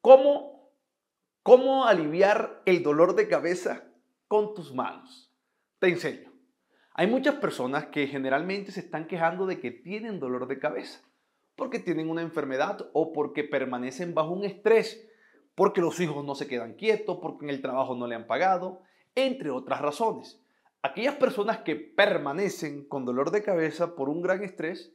¿Cómo, ¿Cómo aliviar el dolor de cabeza con tus manos? Te enseño. Hay muchas personas que generalmente se están quejando de que tienen dolor de cabeza, porque tienen una enfermedad o porque permanecen bajo un estrés, porque los hijos no se quedan quietos, porque en el trabajo no le han pagado, entre otras razones. Aquellas personas que permanecen con dolor de cabeza por un gran estrés,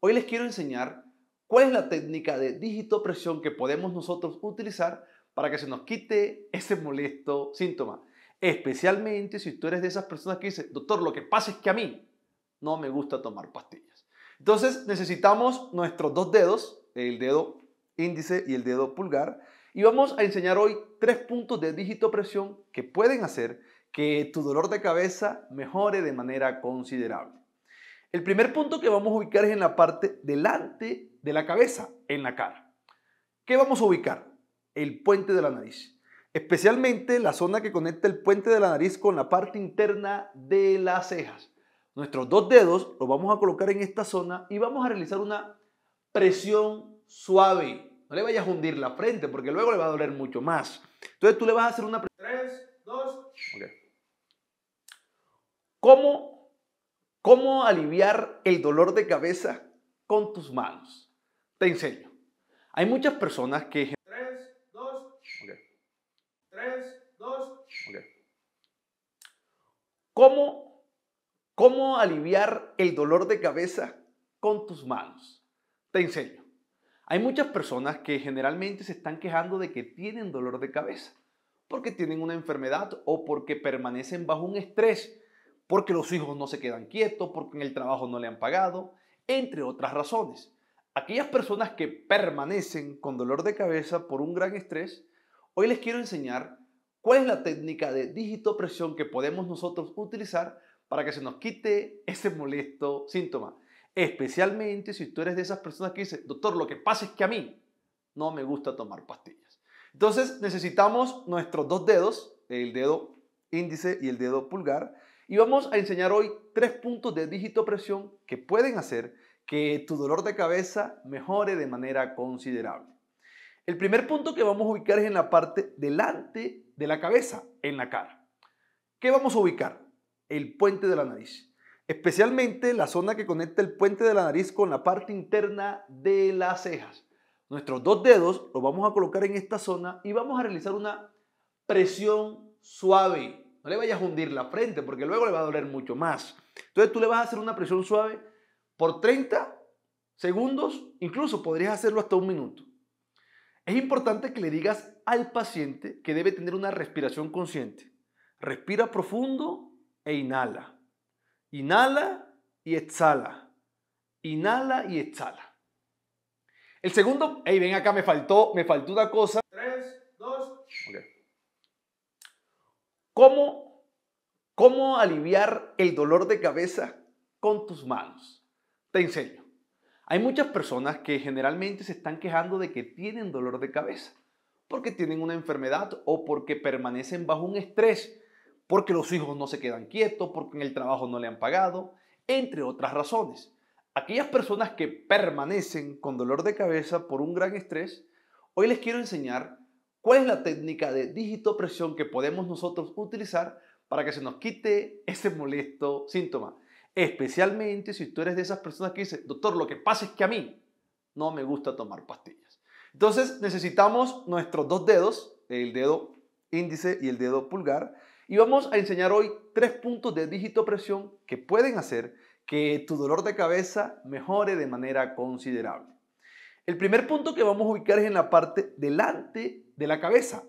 hoy les quiero enseñar ¿Cuál es la técnica de digitopresión que podemos nosotros utilizar para que se nos quite ese molesto síntoma? Especialmente si tú eres de esas personas que dicen, doctor, lo que pasa es que a mí no me gusta tomar pastillas. Entonces necesitamos nuestros dos dedos, el dedo índice y el dedo pulgar, y vamos a enseñar hoy tres puntos de digitopresión que pueden hacer que tu dolor de cabeza mejore de manera considerable. El primer punto que vamos a ubicar es en la parte delante de la cabeza, en la cara. ¿Qué vamos a ubicar? El puente de la nariz. Especialmente la zona que conecta el puente de la nariz con la parte interna de las cejas. Nuestros dos dedos los vamos a colocar en esta zona y vamos a realizar una presión suave. No le vayas a hundir la frente porque luego le va a doler mucho más. Entonces tú le vas a hacer una presión. Tres, dos. Ok. ¿Cómo ¿Cómo aliviar el dolor de cabeza con tus manos? Te enseño. Hay muchas personas que... 3, 2, 3, 2, ¿Cómo, ¿Cómo aliviar el dolor de cabeza con tus manos? Te enseño. Hay muchas personas que generalmente se están quejando de que tienen dolor de cabeza porque tienen una enfermedad o porque permanecen bajo un estrés porque los hijos no se quedan quietos, porque en el trabajo no le han pagado, entre otras razones. Aquellas personas que permanecen con dolor de cabeza por un gran estrés, hoy les quiero enseñar cuál es la técnica de digitopresión que podemos nosotros utilizar para que se nos quite ese molesto síntoma. Especialmente si tú eres de esas personas que dicen, doctor, lo que pasa es que a mí no me gusta tomar pastillas. Entonces necesitamos nuestros dos dedos, el dedo índice y el dedo pulgar, y vamos a enseñar hoy tres puntos de dígito presión que pueden hacer que tu dolor de cabeza mejore de manera considerable. El primer punto que vamos a ubicar es en la parte delante de la cabeza, en la cara. ¿Qué vamos a ubicar? El puente de la nariz. Especialmente la zona que conecta el puente de la nariz con la parte interna de las cejas. Nuestros dos dedos los vamos a colocar en esta zona y vamos a realizar una presión suave no le vayas a hundir la frente porque luego le va a doler mucho más. Entonces tú le vas a hacer una presión suave por 30 segundos, incluso podrías hacerlo hasta un minuto. Es importante que le digas al paciente que debe tener una respiración consciente. Respira profundo e inhala. Inhala y exhala. Inhala y exhala. El segundo, hey, ven acá, me faltó, me faltó una cosa. ¿Cómo, cómo aliviar el dolor de cabeza con tus manos? Te enseño. Hay muchas personas que generalmente se están quejando de que tienen dolor de cabeza, porque tienen una enfermedad o porque permanecen bajo un estrés, porque los hijos no se quedan quietos, porque en el trabajo no le han pagado, entre otras razones. Aquellas personas que permanecen con dolor de cabeza por un gran estrés, hoy les quiero enseñar ¿Cuál es la técnica de digitopresión que podemos nosotros utilizar para que se nos quite ese molesto síntoma? Especialmente si tú eres de esas personas que dicen, doctor, lo que pasa es que a mí no me gusta tomar pastillas. Entonces necesitamos nuestros dos dedos, el dedo índice y el dedo pulgar, y vamos a enseñar hoy tres puntos de digitopresión que pueden hacer que tu dolor de cabeza mejore de manera considerable. El primer punto que vamos a ubicar es en la parte delante de la cabeza.